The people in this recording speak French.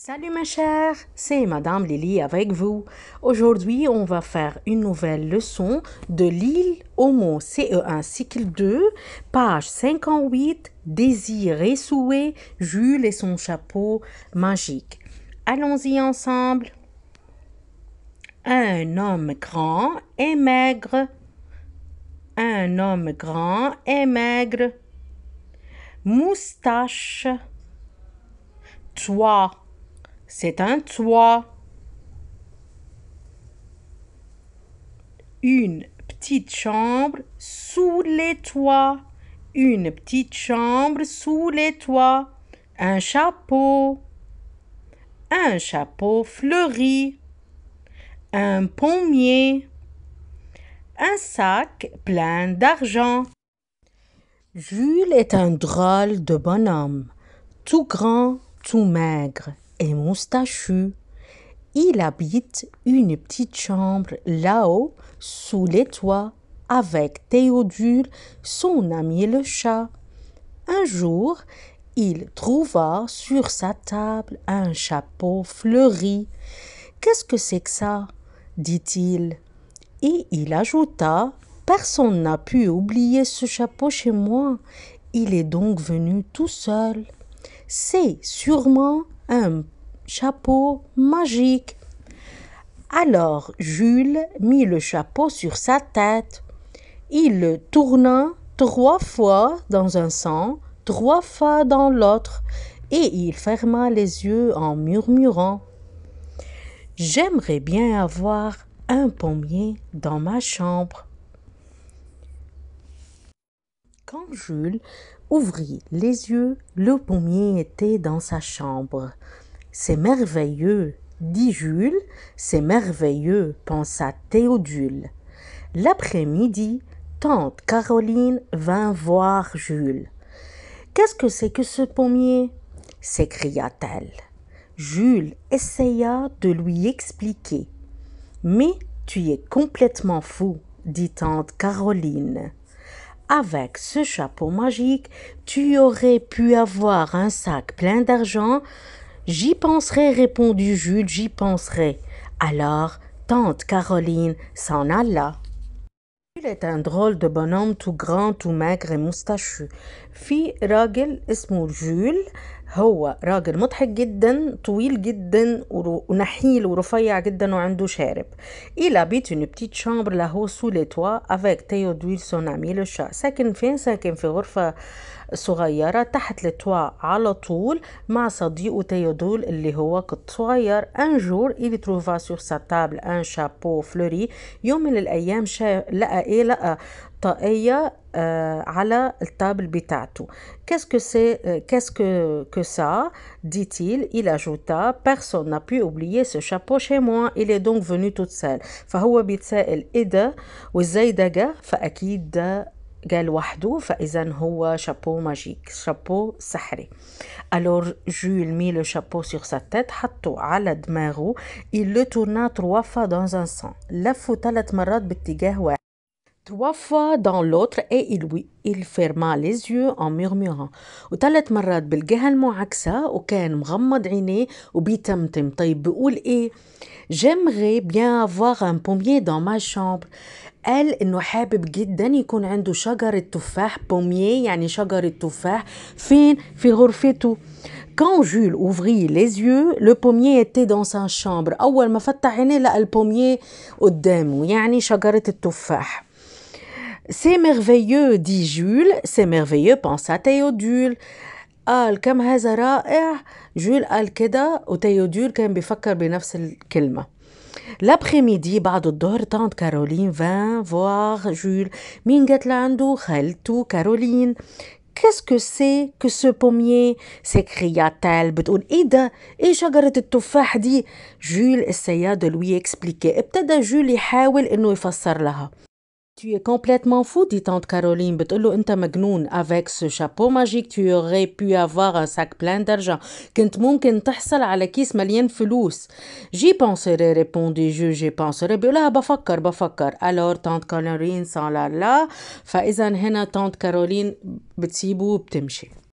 Salut ma chère, c'est Madame Lily avec vous. Aujourd'hui, on va faire une nouvelle leçon de Lille, Homo CE1 cycle 2, page 58, Désir et souhait, Jules et son chapeau magique. Allons-y ensemble. Un homme grand et maigre. Un homme grand et maigre. Moustache. Toi c'est un toit. Une petite chambre sous les toits. Une petite chambre sous les toits. Un chapeau. Un chapeau fleuri. Un pommier. Un sac plein d'argent. Jules est un drôle de bonhomme, tout grand, tout maigre moustachu. Il habite une petite chambre là-haut, sous les toits, avec Théodule, son ami le chat. Un jour, il trouva sur sa table un chapeau fleuri. Qu'est-ce que c'est que ça dit-il. Et il ajouta Personne n'a pu oublier ce chapeau chez moi. Il est donc venu tout seul. C'est sûrement un chapeau magique. Alors Jules mit le chapeau sur sa tête. Il le tourna trois fois dans un sens, trois fois dans l'autre, et il ferma les yeux en murmurant. J'aimerais bien avoir un pommier dans ma chambre. Quand Jules ouvrit les yeux, le pommier était dans sa chambre. C'est merveilleux, dit Jules, c'est merveilleux, pensa Théodule. L'après-midi, tante Caroline vint voir Jules. Qu'est-ce que c'est que ce pommier s'écria-t-elle. Jules essaya de lui expliquer. Mais tu es complètement fou, dit tante Caroline. Avec ce chapeau magique, tu aurais pu avoir un sac plein d'argent. J'y penserai, répondit Jules, j'y penserai. Alors, tante Caroline s'en alla. Jules est un drôle de bonhomme tout grand, tout maigre et moustachu. Fille ce اسمه Jules. هو راجل مضحك جدا طويل جدا ونحيل ورفيع جدا وعنده شارب إلى بيت une petite chambre la سو sous les toits avec Théodule son ami le chat ساكن فين ساكن في غرفة صغيرة تحت التوا على طول مع صديقه تيودول اللي هو قط صغير ان جور il trouva sur sa table un chapeau fleuri يوم من الايام شا... لقى ايه لقى طائية آه، على الطابل بتاعته كاسكو كو سا ديتيل إلى جوتا بيرسون نا بي اوبليي سو شابو شي موا إلي دونك فوني توت سال فهو بيتسائل إيه وإزاي ده فأكيد قال وحده فإذا هو شابو ماجيك شابو سحري ألور جول مي لو شابو سيغ سا تيت حطو على دماغه إلو تورنا تروا فا دون لفو ثلاث مرات باتجاه واحد Trois fois dans l'autre et il, il ferma les yeux en murmurant وثلاث مرات بالجهة المعاكسة وكان مغمض عينيه وبيتمتم طيب بقول ايه J'aimerais bien avoir un pommier dans ma chambre قال انه حابب جدا يكون عنده شجرة تفاح بوميه يعني شجرة تفاح فين في غرفته Quand Jules ouvrit les yeux, le pommier était dans sa chambre. أول ما فتح عينيه لقى البوميه قدامه يعني شجرة التفاح. C'est merveilleux, dit Jules. C'est merveilleux, pensa Théodule. قال كم هذا رائع جول قال كده وتيودول كان بيفكر بنفس الكلمة لابخيميدي بعد الظهر تانت كارولين فان فواغ جول مين جات لعنده خالته كارولين كاسكو سي كو سو que ce pommier بتقول إيه ده؟ إيه شجرة التفاح دي؟ جول السيادة لوي اكسبليكي ابتدى جول يحاول إنه يفسر لها. Tu es complètement fou, dit tante Caroline. tu انت مجنون. Avec ce chapeau magique, tu aurais pu avoir un sac plein d'argent. كنت ممكن تحصل على كيس مليان J'y penserai, répondit je, j'y penserai. بيقولها bafakar, bafakar. Alors tante Caroline la la. Faizan, هنا tante Caroline بتسيبه وبتمشي.